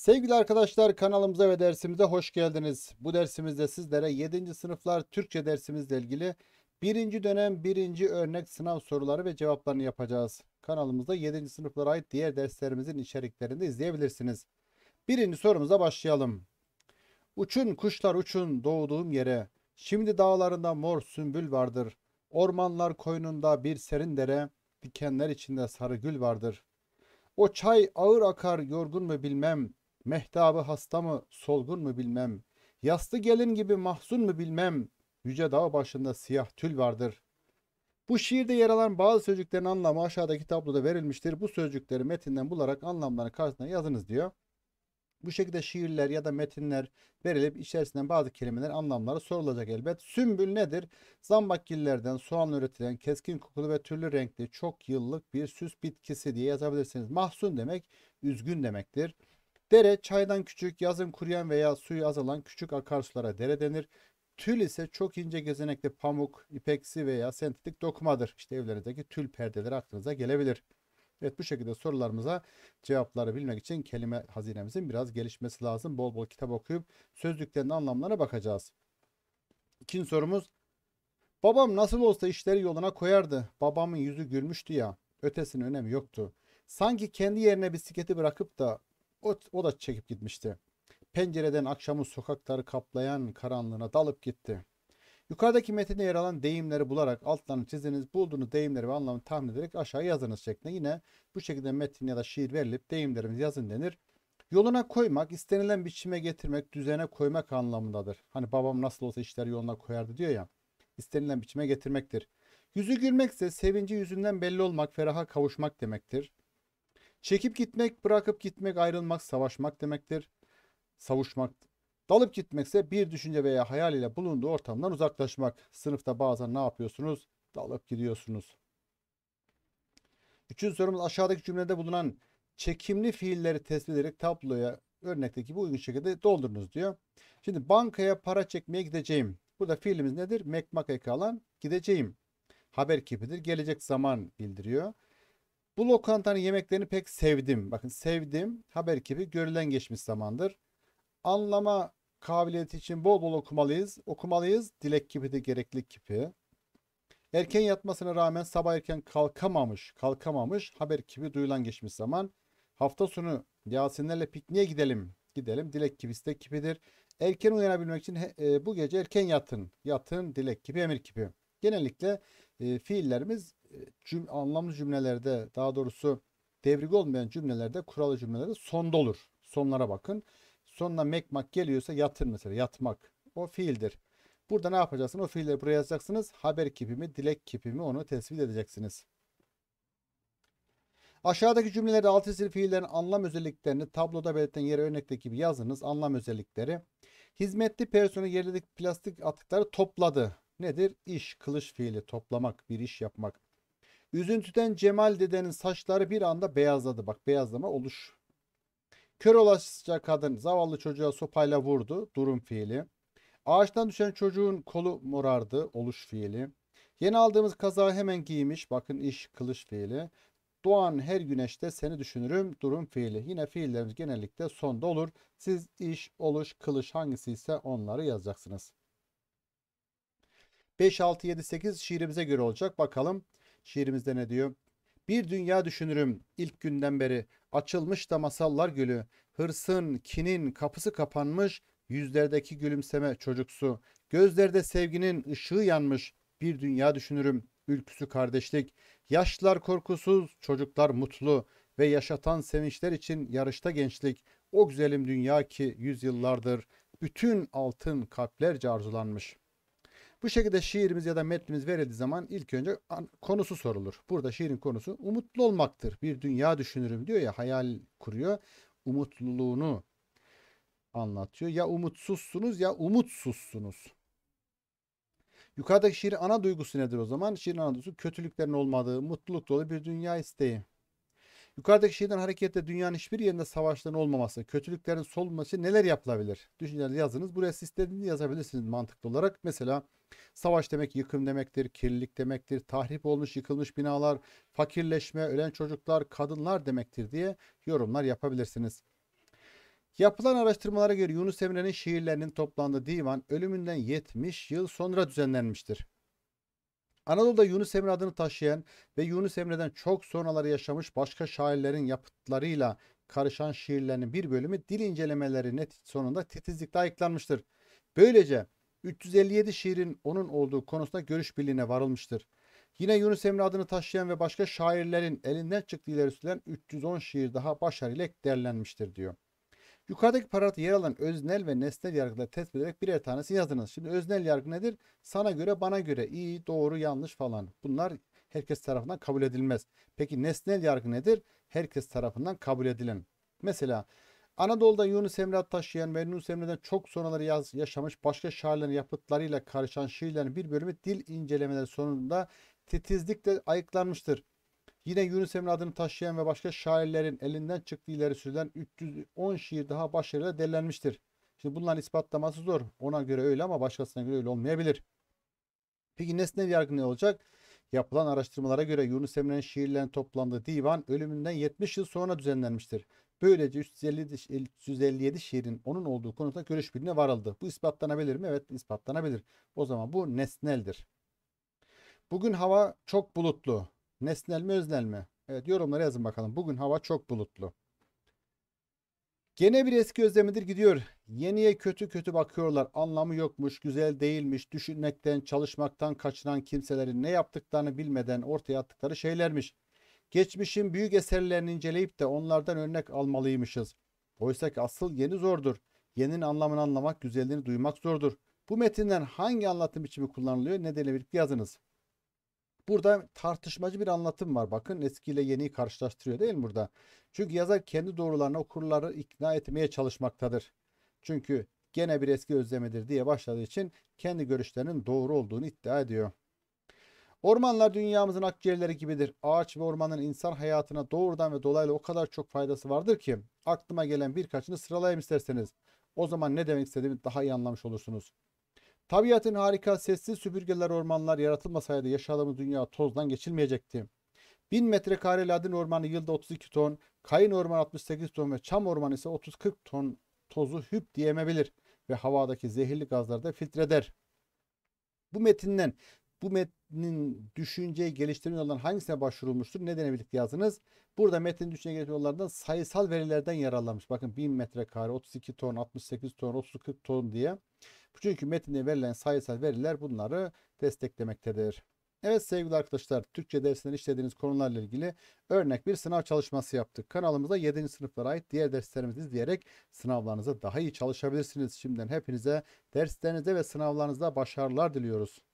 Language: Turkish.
Sevgili arkadaşlar kanalımıza ve dersimize hoş geldiniz. Bu dersimizde sizlere 7. sınıflar Türkçe dersimizle ilgili 1. dönem 1. örnek sınav soruları ve cevaplarını yapacağız. Kanalımızda 7. sınıflara ait diğer derslerimizin içeriklerini de izleyebilirsiniz. 1. sorumuza başlayalım. Uçun kuşlar uçun doğduğum yere. Şimdi dağlarında mor sümbül vardır. Ormanlar koynunda bir serin dere. Dikenler içinde sarı gül vardır. O çay ağır akar yorgun mu bilmem. Mehtabı hasta mı, solgun mu bilmem. yastı gelin gibi mahzun mu bilmem. Yüce dağ başında siyah tül vardır. Bu şiirde yer alan bazı sözcüklerin anlamı aşağıdaki tabloda verilmiştir. Bu sözcükleri metinden bularak anlamlarını karşısına yazınız diyor. Bu şekilde şiirler ya da metinler verilip içerisinden bazı kelimeler anlamları sorulacak elbet. Sümbül nedir? Zambakgillerden soğan üretilen keskin kokulu ve türlü renkli çok yıllık bir süs bitkisi diye yazabilirsiniz. Mahzun demek üzgün demektir. Dere çaydan küçük, yazın kuruyan veya suyu azalan küçük akarsulara dere denir. Tül ise çok ince gezenekli pamuk, ipeksi veya sentetik dokumadır. İşte evlerinizdeki tül perdeleri aklınıza gelebilir. Evet bu şekilde sorularımıza cevapları bilmek için kelime hazinemizin biraz gelişmesi lazım. Bol bol kitap okuyup sözlüklerin anlamlarına bakacağız. İkinci sorumuz. Babam nasıl olsa işleri yoluna koyardı. Babamın yüzü gülmüştü ya. Ötesinin önemi yoktu. Sanki kendi yerine bisikleti bırakıp da o, o da çekip gitmişti. Pencereden akşamın sokakları kaplayan karanlığına dalıp gitti. Yukarıdaki metinde yer alan deyimleri bularak altlarını çizdiğiniz bulduğunuz deyimleri ve anlamını tahmin ederek aşağı yazınız şeklinde yine bu şekilde metin ya da şiir verilip deyimlerimizi yazın denir. Yoluna koymak, istenilen biçime getirmek, düzene koymak anlamındadır. Hani babam nasıl olsa işleri yoluna koyardı diyor ya. İstenilen biçime getirmektir. Yüzü gülmekse sevinci yüzünden belli olmak, feraha kavuşmak demektir. Çekip gitmek, bırakıp gitmek, ayrılmak, savaşmak demektir. Savuşmak. Dalıp gitmekse bir düşünce veya hayal ile bulunduğu ortamdan uzaklaşmak. Sınıfta bazen ne yapıyorsunuz? Dalıp gidiyorsunuz. Üçüncü sorumuz aşağıdaki cümlede bulunan çekimli fiilleri tespit ederek tabloya örnekteki gibi uygun şekilde doldurunuz diyor. Şimdi bankaya para çekmeye gideceğim. Burada fiilimiz nedir? Mekmak ekalan gideceğim. Haber kipidir. Gelecek zaman bildiriyor. Bu lokantanın yemeklerini pek sevdim. Bakın sevdim haber kipi görülen geçmiş zamandır. Anlama kabiliyeti için bol bol okumalıyız. Okumalıyız dilek kipi de gerekli kipi. Erken yatmasına rağmen sabah erken kalkamamış, kalkamamış haber kipi duyulan geçmiş zaman. Hafta sonu Yasinlerle pikniğe gidelim. Gidelim. Dilek kipi istek kipidir. Erken uyanabilmek için he, e, bu gece erken yatın. Yatın dilek kipi emir kipi. Genellikle e, fiillerimiz e, cüm anlamlı cümlelerde daha doğrusu devrik olmayan cümlelerde kuralı cümlelerde sonda olur. Sonlara bakın. Sonuna mekmak geliyorsa yatır mesela yatmak. O fiildir. Burada ne yapacaksınız? O fiilleri buraya yazacaksınız. Haber kipi mi, dilek kipi mi onu tespit edeceksiniz. Aşağıdaki cümlelerde alt isim fiillerin anlam özelliklerini tabloda belirten yere örnekteki gibi yazınız. Anlam özellikleri. Hizmetli personel yerledik plastik atıkları topladı nedir? İş, kılıç fiili, toplamak, bir iş yapmak. Üzüntüden Cemal dedenin saçları bir anda beyazladı. Bak beyazlama oluş. Kör olasıca kadın zavallı çocuğa sopayla vurdu. Durum fiili. Ağaçtan düşen çocuğun kolu morardı. Oluş fiili. Yeni aldığımız kazağı hemen giymiş. Bakın iş, kılıç fiili. Doğan her güneşte seni düşünürüm durum fiili. Yine fiillerimiz genellikle sonda olur. Siz iş, oluş, kılıç hangisi ise onları yazacaksınız. 5, 6, 7, 8 şiirimize göre olacak. Bakalım şiirimizde ne diyor? Bir dünya düşünürüm ilk günden beri. Açılmış da masallar gülü. Hırsın, kinin kapısı kapanmış. Yüzlerdeki gülümseme çocuksu. Gözlerde sevginin ışığı yanmış. Bir dünya düşünürüm ülküsü kardeşlik. yaşlar korkusuz, çocuklar mutlu ve yaşatan sevinçler için yarışta gençlik. O güzelim dünya ki yüzyıllardır bütün altın kalplerce arzulanmış.'' Bu şekilde şiirimiz ya da metnimiz verildiği zaman ilk önce konusu sorulur. Burada şiirin konusu umutlu olmaktır. Bir dünya düşünürüm diyor ya hayal kuruyor. Umutluluğunu anlatıyor. Ya umutsuzsunuz ya umutsuzsunuz. Yukarıdaki şiirin ana duygusu nedir o zaman? Şiirin ana duygusu kötülüklerin olmadığı, mutluluk dolu bir dünya isteği. Yukarıdaki şeyden hareketle dünyanın hiçbir yerinde savaşların olmaması, kötülüklerin solması neler yapılabilir? Düşünceleri yazınız. Buraya siz istediğinizi yazabilirsiniz mantıklı olarak. Mesela savaş demek yıkım demektir, kirlilik demektir, tahrip olmuş yıkılmış binalar, fakirleşme, ölen çocuklar, kadınlar demektir diye yorumlar yapabilirsiniz. Yapılan araştırmalara göre Yunus Emre'nin şiirlerinin toplandığı divan ölümünden 70 yıl sonra düzenlenmiştir. Anadolu'da Yunus Emre adını taşıyan ve Yunus Emre'den çok sonraları yaşamış başka şairlerin yapıtlarıyla karışan şiirlerinin bir bölümü dil incelemeleri net sonunda titizlikle ayıklanmıştır. Böylece 357 şiirin onun olduğu konusunda görüş birliğine varılmıştır. Yine Yunus Emre adını taşıyan ve başka şairlerin elinden çıktığı ileri sürülen 310 şiir daha başarıyla derlenmiştir diyor. Yukarıdaki paragrafta yer alan öznel ve nesnel yargıları tespit ederek birer tanesini yazınız. Şimdi öznel yargı nedir? Sana göre, bana göre, iyi, doğru, yanlış falan. Bunlar herkes tarafından kabul edilmez. Peki nesnel yargı nedir? Herkes tarafından kabul edilen. Mesela Anadolu'da Yunus Emre taşıyan ve Yunus Emre'den çok sonraları yaz, yaşamış başka şairlerin yapıtlarıyla karışan şiirlerin bir bölümü dil incelemeleri sonunda titizlikle ayıklanmıştır. Yine Yunus Emre adını taşıyan ve başka şairlerin elinden çıktığı ileri sürülen 310 şiir daha başarıyla derlenmiştir. Şimdi bunların ispatlaması zor. Ona göre öyle ama başkasına göre öyle olmayabilir. Peki nesne yargı ne olacak? Yapılan araştırmalara göre Yunus Emre'nin şiirlerin toplandığı divan ölümünden 70 yıl sonra düzenlenmiştir. Böylece 357, 357 şiirin onun olduğu konuda görüş birliğine varıldı. Bu ispatlanabilir mi? Evet ispatlanabilir. O zaman bu nesneldir. Bugün hava çok bulutlu. Nesnel mi öznel mi? Evet yorumlara yazın bakalım. Bugün hava çok bulutlu. Gene bir eski özlemidir gidiyor. Yeniye kötü kötü bakıyorlar. Anlamı yokmuş, güzel değilmiş, düşünmekten, çalışmaktan kaçınan kimselerin ne yaptıklarını bilmeden ortaya attıkları şeylermiş. Geçmişin büyük eserlerini inceleyip de onlardan örnek almalıymışız. Oysa ki asıl yeni zordur. Yeninin anlamını anlamak, güzelliğini duymak zordur. Bu metinden hangi anlatım biçimi kullanılıyor? Nedeniyle birlikte yazınız. Burada tartışmacı bir anlatım var. Bakın eskiyle yeniyi karşılaştırıyor değil mi burada? Çünkü yazar kendi doğrularını okurları ikna etmeye çalışmaktadır. Çünkü gene bir eski özlemidir diye başladığı için kendi görüşlerinin doğru olduğunu iddia ediyor. Ormanlar dünyamızın akciğerleri gibidir. Ağaç ve ormanın insan hayatına doğrudan ve dolaylı o kadar çok faydası vardır ki aklıma gelen birkaçını sıralayayım isterseniz. O zaman ne demek istediğimi daha iyi anlamış olursunuz. Tabiatın harika sessiz süpürgeler ormanlar yaratılmasaydı yaşadığımız dünya tozdan geçilmeyecekti. 1000 metrekare ladin ormanı yılda 32 ton, kayın ormanı 68 ton ve çam ormanı ise 30-40 ton tozu hüp diyemebilir ve havadaki zehirli gazları da filtreder. Bu metinden bu metnin düşünceyi geliştiren yoldan hangisine başvurulmuştur? Ne birlikte yazınız. Burada metnin düşünce geliştiren yollardan sayısal verilerden yararlanmış. Bakın 1000 metrekare, 32 ton, 68 ton, 30-40 ton diye. Çünkü metinde verilen sayısal veriler bunları desteklemektedir. Evet sevgili arkadaşlar Türkçe dersinden işlediğiniz konularla ilgili örnek bir sınav çalışması yaptık. Kanalımızda 7. sınıflara ait diğer derslerimizi izleyerek sınavlarınıza daha iyi çalışabilirsiniz. Şimdiden hepinize derslerinizde ve sınavlarınızda başarılar diliyoruz.